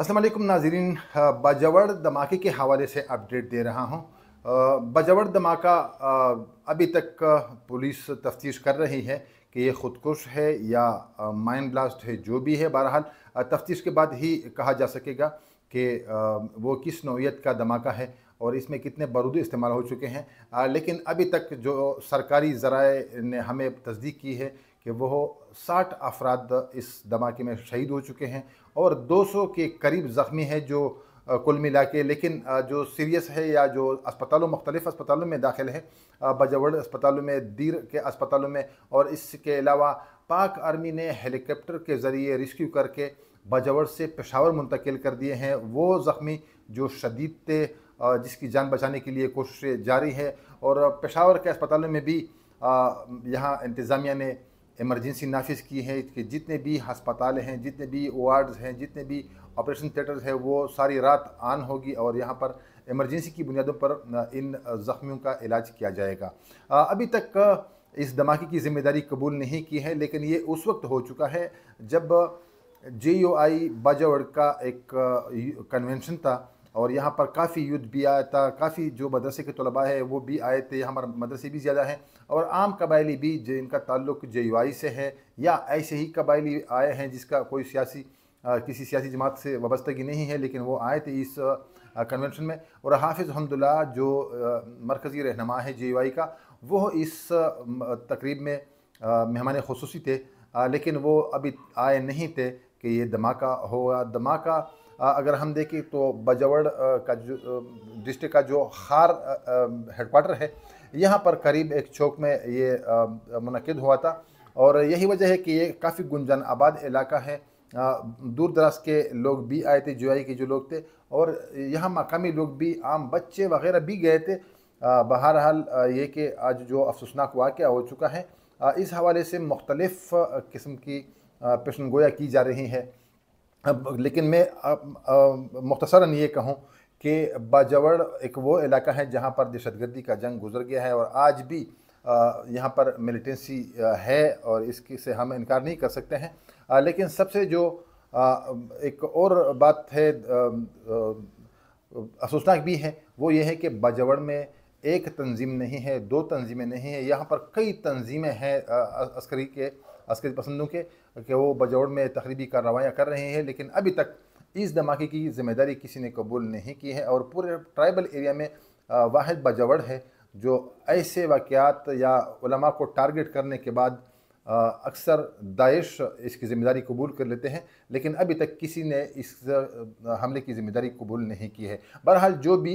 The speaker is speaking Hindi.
असलम नाजरीन बाजवड़ धमाके के हवाले से अपडेट दे रहा हूँ बाजवड़ धमाका अभी तक पुलिस तफ्तीश कर रही है कि ये ख़ुदकुश है या माइंड ब्लास्ट है जो भी है बहरहाल तफ्तीश के बाद ही कहा जा सकेगा कि वो किस नौीयत का धमाका है और इसमें कितने बारूद इस्तेमाल हो चुके हैं लेकिन अभी तक जो सरकारी ज़राए ने हमें तस्दीक की है कि वह साठ अफराद इस धमाके में शहीद हो चुके हैं और 200 के करीब ज़ख्मी हैं जो कुल मिला के लेकिन जो सीरियस है या जो अस्पतालों मुख्तलिफ अस्पतालों में दाखिल है बजवड़ अस्पतालों में दीर के अस्पतालों में और इसके अलावा पाक आर्मी ने हेलीकॉप्टर के ज़रिए रेस्क्यू करके बजवड़ से पेशावर मुंतकिल कर दिए हैं वो ज़ख्मी जो शदीद थे जिसकी जान बचाने के लिए कोशिशें जारी है और पेशावर के अस्पतालों में भी यहाँ इंतज़ामिया ने इमरजेंसी नाफिज की है कि जितने भी हस्पताल हैं जितने भी वार्ड्स हैं जितने भी ऑपरेशन थिएटर्स हैं वो सारी रात आन होगी और यहाँ पर इमरजेंसी की बुनियादों पर इन ज़ख्मियों का इलाज किया जाएगा अभी तक इस धमाके की जिम्मेदारी कबूल नहीं की है लेकिन ये उस वक्त हो चुका है जब जे यू आई बाजावड़ का एक कन्वेंशन था और यहाँ पर काफ़ी यूथ भी आया था काफ़ी जो मदरसे के तलबा है वो भी आए थे हमारे मदरसे भी ज़्यादा हैं और आम कबायली भी जिनका ताल्लुक जे से है या ऐसे ही कबायली आए हैं जिसका कोई सियासी किसी सियासी जमात से वाबस्तगी नहीं है लेकिन वो आए थे इस कन्वेंशन में और हाफिज़ हमदुल्ला जो मरकज़ी रहनमा है जे का वो इस तकरीब में मेहमान खसूसी थे लेकिन वो अभी आए नहीं थे कि ये धमाका होगा धमाका अगर हम देखें तो बजवड़ का जो डिस्ट्रिक्ट का जो खार हेडकोार्टर है यहाँ पर करीब एक चौक में ये मनद हुआ था और यही वजह है कि ये काफ़ी गुंजन आबाद इलाका है दूर दराज के लोग भी आए थे जुआई के जो लोग थे और यहाँ मकामी लोग भी आम बच्चे वगैरह भी गए थे बहरहाल ये कि आज जो अफसोसनाक वाक़ हो चुका है इस हवाले से मुख्तलफ़ किस्म की पेशन गोया की जा रही है अब लेकिन मैं मुख्तसरा ये कहूँ कि बाजवड़ एक वो इलाका है जहाँ पर दहशतगर्दी का जंग गुजर गया है और आज भी यहाँ पर मिलिटेंसी है और इसकी से हम इनकार नहीं कर सकते हैं लेकिन सबसे जो एक और बात है अफसोसनाक भी है वो ये है कि बाजवड़ में एक तंजीम नहीं है दो तंजीमें नहीं है यहाँ पर कई तंजीमें हैं अस्करी के अस्करी पसंदों के कि वो बजौड़ में तकरीबी कार्रवाइयाँ कर रहे हैं लेकिन अभी तक इस धमाके की जिम्मेदारी किसी ने कबूल नहीं की है और पूरे ट्राइबल एरिया में वाद बजवड़ है जो ऐसे वाक़ात या को टारगेट करने के बाद अक्सर दाइश इसकी ज़िम्मेदारी कबूल कर लेते हैं लेकिन अभी तक किसी ने इस हमले की ज़िम्मेदारी कबूल नहीं की है बहरहाल जो भी